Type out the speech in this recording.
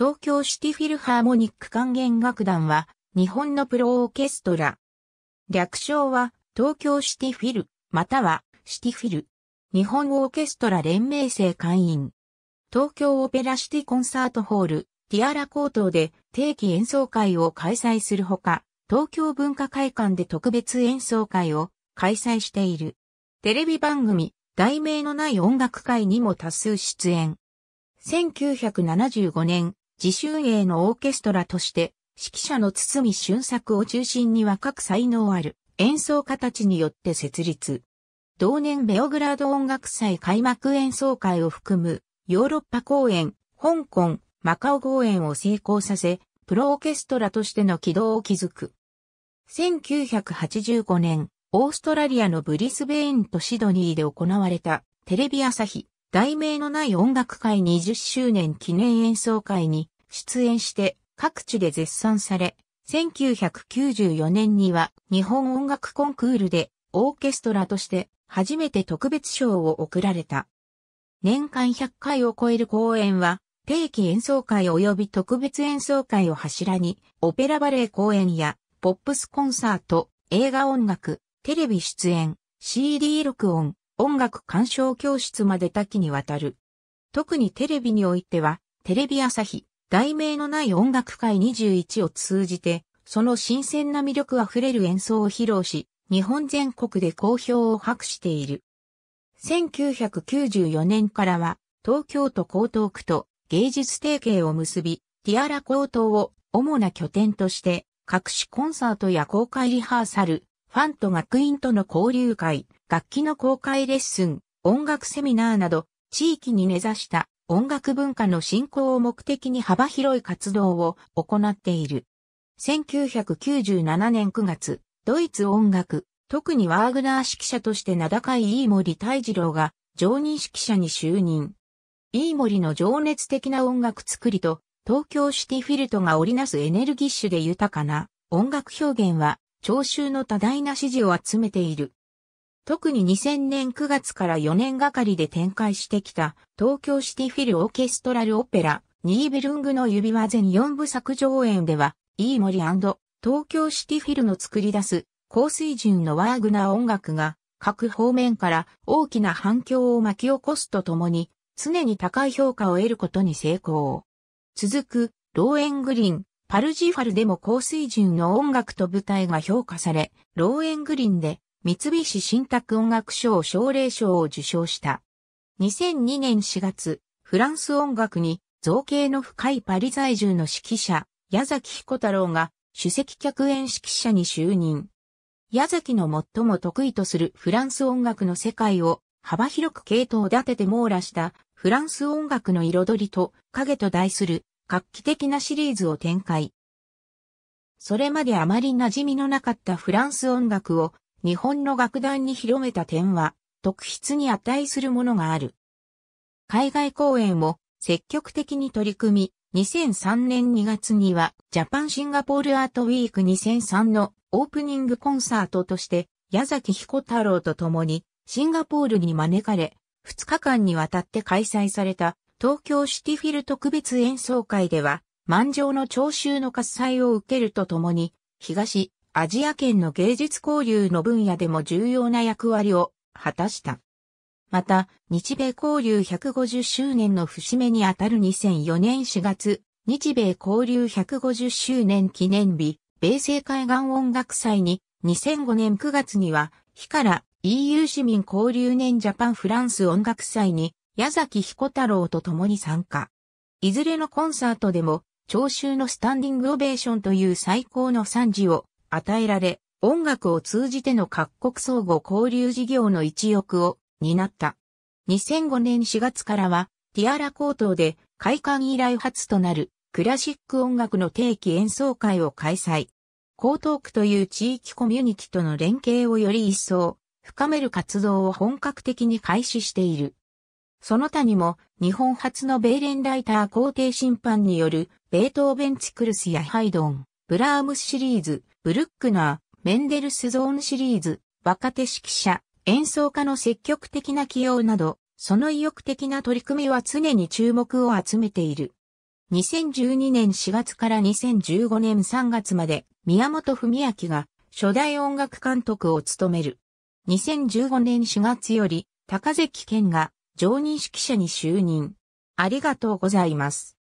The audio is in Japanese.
東京シティフィルハーモニック管弦楽団は、日本のプロオーケストラ。略称は、東京シティフィル、または、シティフィル。日本オーケストラ連盟生会員。東京オペラシティコンサートホール、ティアラ高等で定期演奏会を開催するほか、東京文化会館で特別演奏会を開催している。テレビ番組、題名のない音楽会にも多数出演。1975年、自習営のオーケストラとして、指揮者の堤俊作を中心に若く才能ある演奏家たちによって設立。同年ベオグラード音楽祭開幕演奏会を含むヨーロッパ公演、香港、マカオ公演を成功させ、プロオーケストラとしての軌道を築く。1985年、オーストラリアのブリスベインとシドニーで行われたテレビ朝日、題名のない音楽会20周年記念演奏会に出演して各地で絶賛され、1994年には日本音楽コンクールでオーケストラとして初めて特別賞を贈られた。年間100回を超える公演は定期演奏会及び特別演奏会を柱にオペラバレエ公演やポップスコンサート、映画音楽、テレビ出演、CD 録音、音楽鑑賞教室まで多岐にわたる。特にテレビにおいては、テレビ朝日、題名のない音楽会21を通じて、その新鮮な魅力あふれる演奏を披露し、日本全国で好評を博している。1994年からは、東京都江東区と芸術提携を結び、ティアラ江東を主な拠点として、各種コンサートや公開リハーサル、ファンと学院との交流会、楽器の公開レッスン、音楽セミナーなど、地域に根ざした音楽文化の振興を目的に幅広い活動を行っている。1997年9月、ドイツ音楽、特にワーグナー指揮者として名高い飯森泰二郎が常任指揮者に就任。飯森の情熱的な音楽作りと東京シティフィルトが織りなすエネルギッシュで豊かな音楽表現は聴衆の多大な支持を集めている。特に2000年9月から4年がかりで展開してきた東京シティフィルオーケストラルオペラニーベルングの指輪全4部作上演では、イーモリ東京シティフィルの作り出す高水準のワーグナー音楽が各方面から大きな反響を巻き起こすとともに常に高い評価を得ることに成功。続くローエングリン、パルジファルでも高水準の音楽と舞台が評価され、ローエングリンで三菱信託音楽賞奨励賞を受賞した。2002年4月、フランス音楽に造形の深いパリ在住の指揮者、矢崎彦太郎が主席客演指揮者に就任。矢崎の最も得意とするフランス音楽の世界を幅広く系統立てて網羅したフランス音楽の彩りと影と題する画期的なシリーズを展開。それまであまり馴染みのなかったフランス音楽を日本の楽団に広めた点は、特筆に値するものがある。海外公演を積極的に取り組み、2003年2月にはジャパンシンガポールアートウィーク2003のオープニングコンサートとして、矢崎彦太郎と共にシンガポールに招かれ、2日間にわたって開催された東京シティフィル特別演奏会では、満場の聴衆の喝采を受けるとともに、東、アジア圏の芸術交流の分野でも重要な役割を果たした。また、日米交流150周年の節目にあたる2004年4月、日米交流150周年記念日、米西海岸音楽祭に、2005年9月には、日から EU 市民交流年ジャパンフランス音楽祭に、矢崎彦太郎と共に参加。いずれのコンサートでも、聴衆のスタンディングオベーションという最高の賛辞を与えられ、音楽を通じての各国相互交流事業の一翼を担った。2005年4月からは、ティアラ高等で開館以来初となるクラシック音楽の定期演奏会を開催。江東区という地域コミュニティとの連携をより一層深める活動を本格的に開始している。その他にも日本初のベーレンライター皇帝審判によるベートーベンチクルスやハイドン、ブラームスシリーズ、ブルックナー、メンデルスゾーンシリーズ、若手指揮者、演奏家の積極的な起用など、その意欲的な取り組みは常に注目を集めている。2012年4月から2015年3月まで宮本文明が初代音楽監督を務める。2015年4月より高関健が常任指揮者に就任。ありがとうございます。